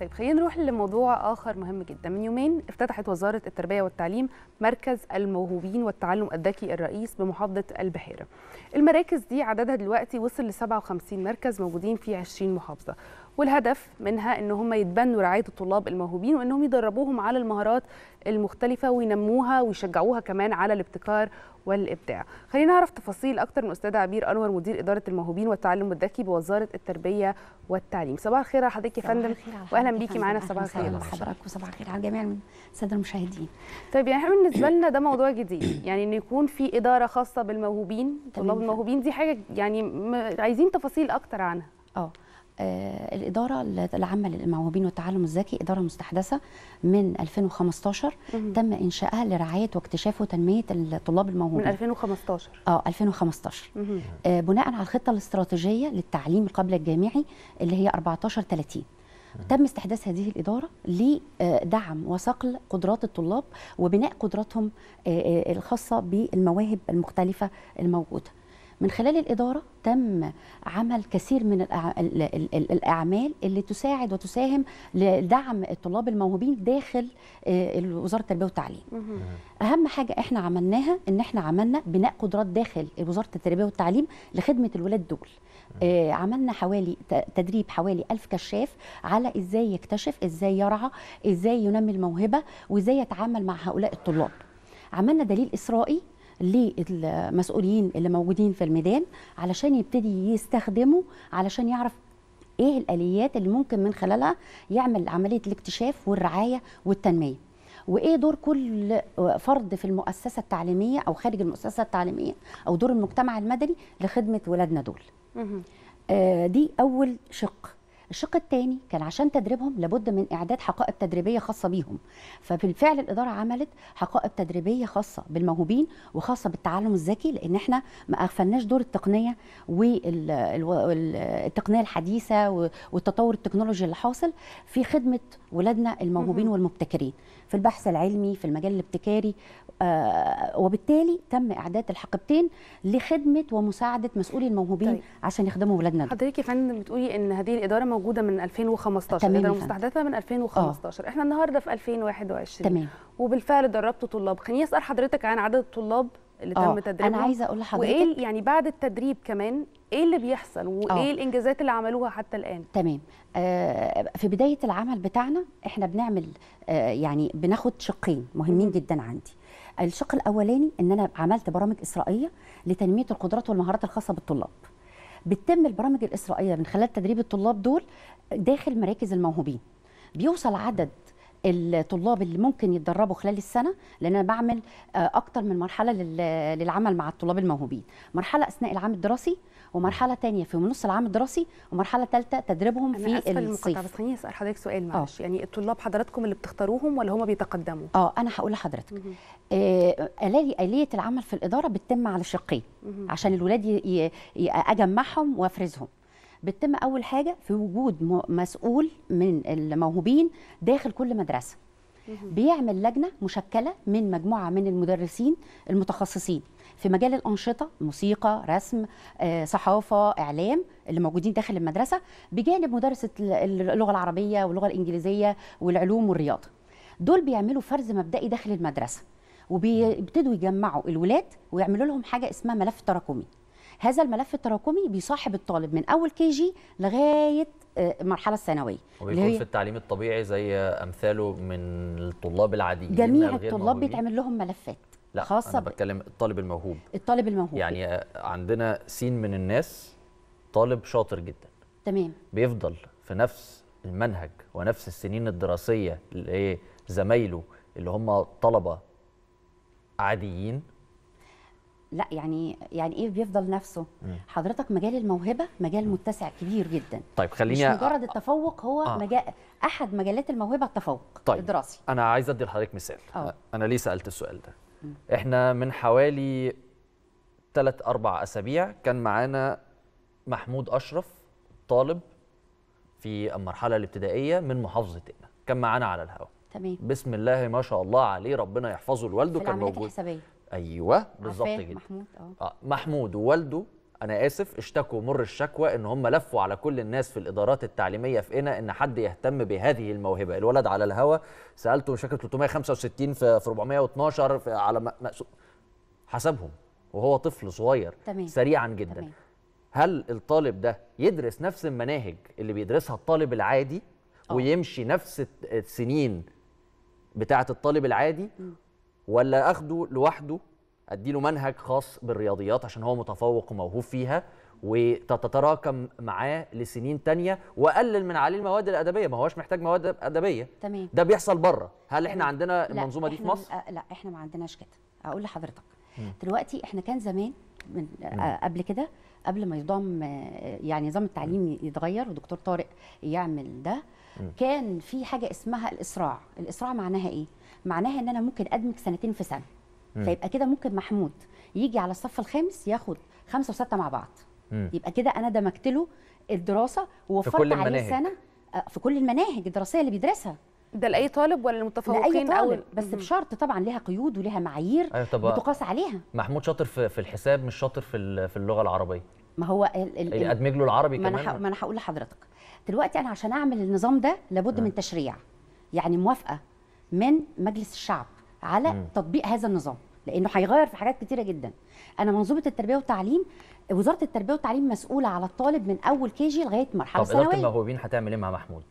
طيب خلينا نروح لموضوع اخر مهم جدا من يومين افتتحت وزاره التربيه والتعليم مركز الموهوبين والتعلم الذكي الرئيس بمحافظه البحيره المراكز دي عددها دلوقتي وصل ل 57 مركز موجودين في 20 محافظه والهدف منها ان هم يتبنوا رعايه الطلاب الموهوبين وانهم يدربوهم على المهارات المختلفه وينموها ويشجعوها كمان على الابتكار والابداع خلينا نعرف تفاصيل اكثر من استاذ عبير انور مدير اداره الموهوبين والتعلم الذكي بوزاره التربيه والتعليم صباح الخير على حضرتك يا فندم واهلا بيكي معانا صباح الخير حضرتك وصباح الخير على جميع الساده المشاهدين طيب يعني احنا بالنسبه لنا ده موضوع جديد يعني ان يكون في اداره خاصه بالموهوبين طلاب الموهوبين دي حاجه يعني عايزين تفاصيل اكثر عنها اه آه، الإدارة العامة للموهوبين والتعلم الذكي إدارة مستحدثة من 2015 مم. تم إنشائها لرعاية واكتشاف وتنمية الطلاب الموهوبين من 2015 اه 2015 آه بناء على الخطة الاستراتيجية للتعليم قبل الجامعي اللي هي 14 30 تم استحداث هذه الإدارة لدعم آه، وصقل قدرات الطلاب وبناء قدراتهم آه، الخاصة بالمواهب المختلفة الموجودة من خلال الإدارة تم عمل كثير من الأعمال اللي تساعد وتساهم لدعم الطلاب الموهوبين داخل آه، وزارة التربية والتعليم أهم حاجة إحنا عملناها إن إحنا عملنا بناء قدرات داخل وزارة التربية والتعليم لخدمة الولاد دول آه، عملنا حوالي تدريب حوالي ألف كشاف على إزاي يكتشف إزاي يرعى إزاي ينمي الموهبة وإزاي يتعامل مع هؤلاء الطلاب عملنا دليل إسرائي للمسؤولين اللي موجودين في الميدان علشان يبتدي يستخدمه علشان يعرف ايه الاليات اللي ممكن من خلالها يعمل عمليه الاكتشاف والرعايه والتنميه وايه دور كل فرد في المؤسسه التعليميه او خارج المؤسسه التعليميه او دور المجتمع المدني لخدمه ولادنا دول آه دي اول شق الشق الثاني كان عشان تدريبهم لابد من اعداد حقائب تدريبيه خاصه بيهم فبالفعل الاداره عملت حقائب تدريبيه خاصه بالموهوبين وخاصه بالتعلم الذكي لان احنا ما اغفلناش دور التقنيه والتقنيه الحديثه والتطور التكنولوجي اللي حاصل في خدمه ولادنا الموهوبين والمبتكرين في البحث العلمي في المجال الابتكاري آه، وبالتالي تم اعداد الحقيبتين لخدمه ومساعده مسؤولي الموهوبين طيب. عشان يخدموا ولادنا حضرتك يا فندم بتقولي ان هذه الاداره موجوده من 2015 الاداره مستحدثه من 2015 أوه. احنا النهارده في 2021 تمام وبالفعل دربت طلاب خليني اسال حضرتك عن عدد الطلاب اللي آه، تم تدريبها انا عايزه اقول لحضرتك وايه يعني بعد التدريب كمان ايه اللي بيحصل وايه أوه. الانجازات اللي عملوها حتى الان تمام آه في بدايه العمل بتاعنا احنا بنعمل آه يعني بناخد شقين مهمين جدا عندي الشق الاولاني ان انا عملت برامج اسرائيليه لتنميه القدرات والمهارات الخاصه بالطلاب بتتم البرامج الاسرائيليه من خلال تدريب الطلاب دول داخل مراكز الموهوبين بيوصل عدد الطلاب اللي ممكن يتدربوا خلال السنه لان انا بعمل آه، اكتر من مرحله للعمل مع الطلاب الموهوبين مرحله اثناء العام الدراسي ومرحله ثانيه في نص العام الدراسي ومرحله ثالثه تدريبهم في الصيف بس خليني اسال حضرتك سؤال آه. معلش يعني الطلاب حضراتكم اللي بتختاروهم ولا هم بيتقدموا اه انا هقول لحضرتك آه اليه العمل في الاداره بتتم على شقين عشان الولاد اجمعهم وافرزهم بتتم اول حاجه في وجود مسؤول من الموهوبين داخل كل مدرسه بيعمل لجنه مشكله من مجموعه من المدرسين المتخصصين في مجال الانشطه موسيقى رسم آه، صحافه اعلام اللي موجودين داخل المدرسه بجانب مدرسه اللغه العربيه واللغه الانجليزيه والعلوم والرياضه دول بيعملوا فرز مبدئي داخل المدرسه وبيبتدوا يجمعوا الولاد ويعملوا لهم حاجه اسمها ملف تراكمي هذا الملف التراكمي بيصاحب الطالب من اول كي جي لغايه آه، المرحله الثانويه وبيكون اللي هي في التعليم الطبيعي زي آه، امثاله من الطلاب العاديين جميع الطلاب بيتعمل لهم ملفات لا خاصه أنا بتكلم الطالب الموهوب الطالب الموهوب يعني آه، عندنا سين من الناس طالب شاطر جدا تمام بيفضل في نفس المنهج ونفس السنين الدراسيه لزمايله اللي هم طلبه عاديين لا يعني يعني ايه بيفضل نفسه مم. حضرتك مجال الموهبه مجال متسع كبير جدا طيب خليني مش مجرد التفوق هو آه. مجال احد مجالات الموهبه التفوق طيب. الدراسي انا عايز ادي لحضرتك مثال أوه. انا ليه سالت السؤال ده مم. احنا من حوالي 3 اربع اسابيع كان معانا محمود اشرف طالب في المرحله الابتدائيه من محافظه تقنا كان معانا على الهواء تمام بسم الله ما شاء الله عليه ربنا يحفظه لوالده كان موجود الحسابية. ايوه بالظبط كده محمود آه. اه محمود ووالده انا اسف اشتكوا مر الشكوى ان هم لفوا على كل الناس في الادارات التعليميه في قنا ان حد يهتم بهذه الموهبه الولد على الهوا سالته فاكر 365 في 412 في على مقص... حسبهم وهو طفل صغير تمام. سريعا جدا تمام. هل الطالب ده يدرس نفس المناهج اللي بيدرسها الطالب العادي أوه. ويمشي نفس السنين بتاعه الطالب العادي م. ولا اخده لوحده اديله منهج خاص بالرياضيات عشان هو متفوق وموهوب فيها وتتراكم معاه لسنين تانية واقلل من عليه المواد الادبيه ما هوش محتاج مواد ادبيه تمام ده بيحصل بره هل تمام. احنا عندنا المنظومه دي في مصر آه، لا احنا ما عندناش كده اقول لحضرتك م. دلوقتي احنا كان زمان من آه، قبل كده قبل ما يضم آه، يعني نظام التعليم يتغير ودكتور طارق يعمل ده كان في حاجه اسمها الاسراع الاسراع معناها ايه معناها ان انا ممكن ادمج سنتين في سنه مم. فيبقى كده ممكن محمود يجي على الصف الخامس ياخد خمسه وسته مع بعض مم. يبقى كده انا دمجت له الدراسه ووفرت عليه سنه آه، في كل المناهج الدراسيه اللي بيدرسها ده لاي طالب ولا المتفوقين لأي طالب أو بس بشرط طبعا ليها قيود وليها معايير أيوة بتقاس عليها محمود شاطر في الحساب مش شاطر في اللغه العربيه ما هو ال ادمج له العربي كمان ما انا هقول لحضرتك دلوقتي انا عشان اعمل النظام ده لابد من آه. تشريع يعني موافقه من مجلس الشعب على تطبيق هذا النظام لانه هيغير في حاجات كتيره جدا انا منظومه التربيه والتعليم وزاره التربيه والتعليم مسؤوله على الطالب من اول كي جي لغايه مرحله ثانوي طب ثانوي. اداره الموهوبين هتعمل ايه مع محمود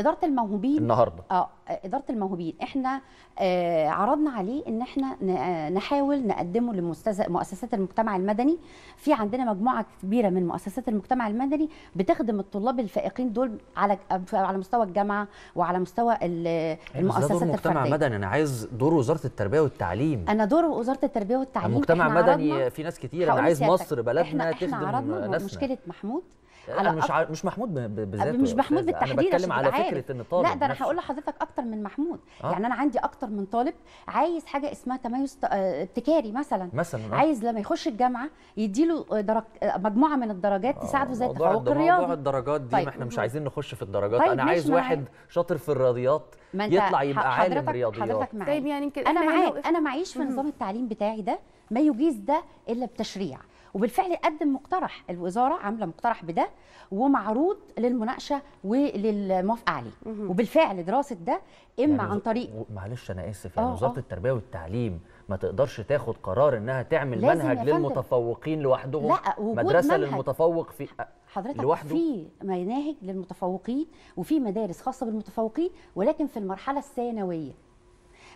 اداره الموهوبين النهارده اه اداره الموهوبين احنا آه عرضنا عليه ان احنا آه، نحاول نقدمه لمؤسسات المجتمع المدني في عندنا مجموعه كبيره من مؤسسات المجتمع المدني بتخدم الطلاب الفائقين دول على على مستوى الجامعه وعلى مستوى يعني المؤسسات دور المجتمع المدني انا عايز دور وزاره التربيه والتعليم انا دور وزاره التربيه والتعليم المجتمع يعني المدني في ناس كتير انا عايز مصر بلدنا احنا, احنا عرضنا ناسنا. مشكله محمود على مش مش محمود بالذات مش محمود بالتحديد انا بتكلم على عارف. فكره ان طالب لا ده انا هقول لحضرتك اكتر من محمود آه؟ يعني انا عندي اكتر من طالب عايز حاجه اسمها تميز آه، ابتكاري مثلا مثلا آه؟ عايز لما يخش الجامعه يديله درج... مجموعه من الدرجات آه تساعده زي التفوق الرياضي موضوع الدرجات دي طيب. ما احنا مش عايزين نخش في الدرجات طيب انا عايز واحد شاطر في الرياضيات يطلع يبقى عالم رياضيات حضرتك طيب معايا طيب يعني انا معاك انا معيش في نظام التعليم بتاعي ده ما يجيز ده الا بتشريع وبالفعل قدم مقترح الوزاره عامله مقترح بده ومعروض للمناقشه وللموافقه عليه وبالفعل دراسه ده اما يعني عن طريق معلش انا اسف يعني آه، وزاره آه. التربيه والتعليم ما تقدرش تاخد قرار انها تعمل منهج للمتفوقين لوحدهم لا مدرسه منهج. للمتفوق في حضرتك لوحده. في مناهج للمتفوقين وفي مدارس خاصه بالمتفوقين ولكن في المرحله الثانويه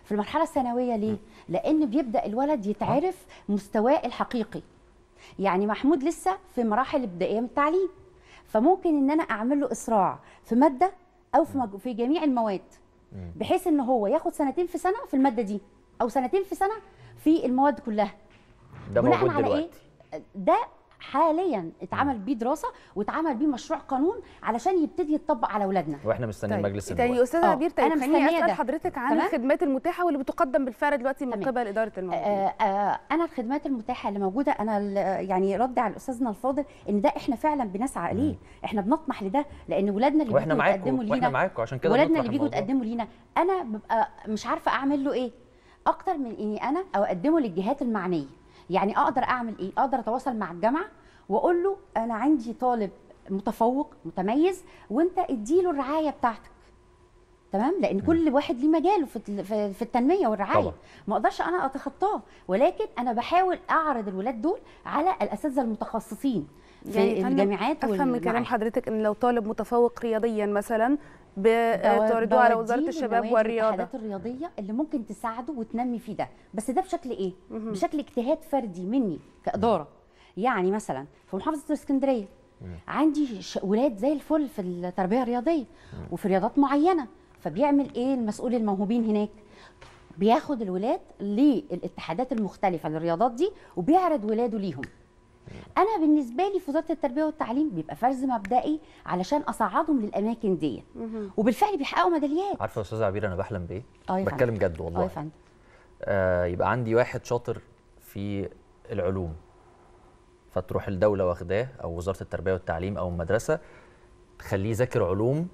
في المرحله الثانويه ليه لان بيبدا الولد يتعرف آه. مستواه الحقيقي يعني محمود لسه في مراحل ابتدائيه من التعليم فممكن ان انا اعمل له اسراع في ماده او في في جميع المواد بحيث ان هو ياخد سنتين في سنه في الماده دي او سنتين في سنه في المواد كلها ده موجود إيه؟ دلوقتي. ايه ده حاليا اتعمل بيه دراسه واتعمل بيه مشروع قانون علشان يبتدي يتطبق على اولادنا واحنا مستنيين طيب، مجلس طيب، النواب آه، طيب استاذه عبير انا مستنيه اسال حضرتك عن تمام؟ الخدمات المتاحه واللي بتقدم بالفعل دلوقتي من قبل اداره المواطنين آه آه انا الخدمات المتاحه اللي موجوده انا يعني رد على استاذنا الفاضل ان ده احنا فعلا بنسعى ليه احنا بنطمح لده لان اولادنا اللي واحنا لينا واحنا معاكم عشان كده اولادنا اللي بيجوا يتقدموا لينا انا ببقى مش عارفه اعمل له ايه اكتر من اني انا او اقدمه للجهات المعنيه يعني اقدر اعمل ايه اقدر اتواصل مع الجامعه واقول له انا عندي طالب متفوق متميز وانت اديله الرعايه بتاعتك تمام لان كل واحد ليه مجاله في التنميه والرعايه ما اقدرش انا اتخطاه ولكن انا بحاول اعرض الولاد دول على الاساتذه المتخصصين في يعني الجامعات افهم من كلام حضرتك ان لو طالب متفوق رياضيا مثلا بتعرضوه آه، على وزاره الشباب والرياضه الحالات الرياضيه اللي ممكن تساعده وتنمي فيه ده بس ده بشكل ايه مهم. بشكل اجتهاد فردي مني كاداره يعني مثلا في محافظه مهم. عندي ولاد زي الفل في التربيه الرياضيه وفي رياضات معينه فبيعمل ايه المسؤول الموهوبين هناك بياخد الولاد للاتحادات المختلفه للرياضات دي وبيعرض ولاده ليهم انا بالنسبه لي في وزاره التربيه والتعليم بيبقى فرز مبدئي علشان اصعدهم للاماكن دي وبالفعل بيحققوا ميداليات عارفه يا استاذه عبير انا بحلم بايه آه، بتكلم جد والله آه, يا فندم آه، يبقى عندي واحد شاطر في العلوم فتروح الدوله واخداه او وزاره التربيه والتعليم او المدرسه تخليه يذاكر علوم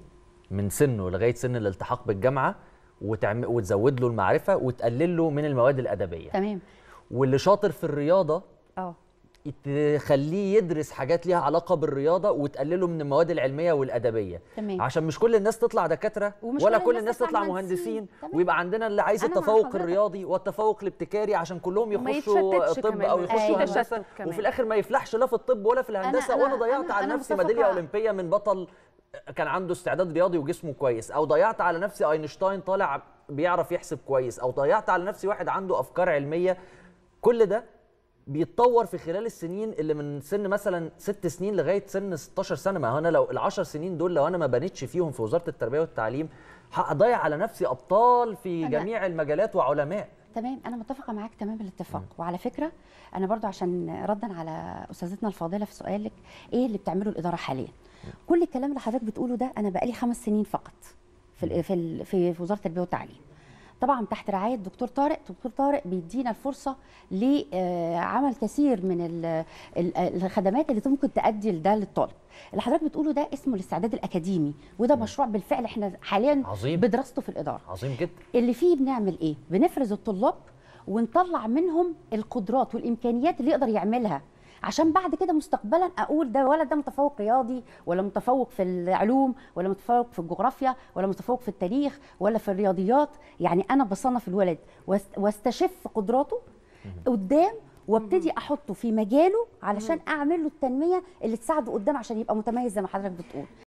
من سنه لغايه سن الالتحاق بالجامعه وتعم... وتزود له المعرفه وتقلل له من المواد الادبيه تمام واللي شاطر في الرياضه اه تخليه يدرس حاجات ليها علاقه بالرياضه وتقلله من المواد العلميه والادبيه تمام. عشان مش كل الناس تطلع دكاتره ولا كل الناس تطلع مهندسين مهندسين. ويبقى عندنا اللي عايز التفوق الرياضي والتفوق الابتكاري عشان كلهم يخشوا طب او يخشوا أيوة. هندسه وفي الاخر ما يفلحش لا في الطب ولا في الهندسه أنا وانا ضيعت أنا على نفسي ميداليه اولمبيه من بطل كان عنده استعداد رياضي وجسمه كويس او ضيعت على نفسي اينشتاين طالع بيعرف يحسب كويس او ضيعت على نفسي واحد عنده افكار علميه كل ده بيتطور في خلال السنين اللي من سن مثلا ست سنين لغايه سن 16 سنه ما انا لو ال10 سنين دول لو انا ما بنيتش فيهم في وزاره التربيه والتعليم هضيع على نفسي ابطال في جميع المجالات وعلماء تمام انا متفقه معاك تمام الاتفاق م. وعلى فكره انا برضو عشان ردا على استاذتنا الفاضله في سؤالك ايه اللي بتعمله الاداره حاليا م. كل الكلام اللي حضرتك بتقوله ده انا بقالي خمس سنين فقط في في في وزاره التربيه والتعليم طبعا تحت رعايه دكتور طارق دكتور طارق بيدينا الفرصه لعمل كثير من الخدمات اللي ممكن تؤدي ده للطالب اللي حضرتك بتقوله ده اسمه الاستعداد الاكاديمي وده مشروع بالفعل احنا حاليا عظيم. بدراسته في الاداره عظيم جدا اللي فيه بنعمل ايه بنفرز الطلاب ونطلع منهم القدرات والامكانيات اللي يقدر يعملها عشان بعد كده مستقبلا اقول ده الولد ده متفوق رياضي ولا متفوق في العلوم ولا متفوق في الجغرافيا ولا متفوق في التاريخ ولا في الرياضيات يعني انا بصنف الولد واستشف قدراته قدام وابتدي احطه في مجاله علشان اعمل له التنميه اللي تساعده قدام عشان يبقى متميز زي ما حضرتك بتقول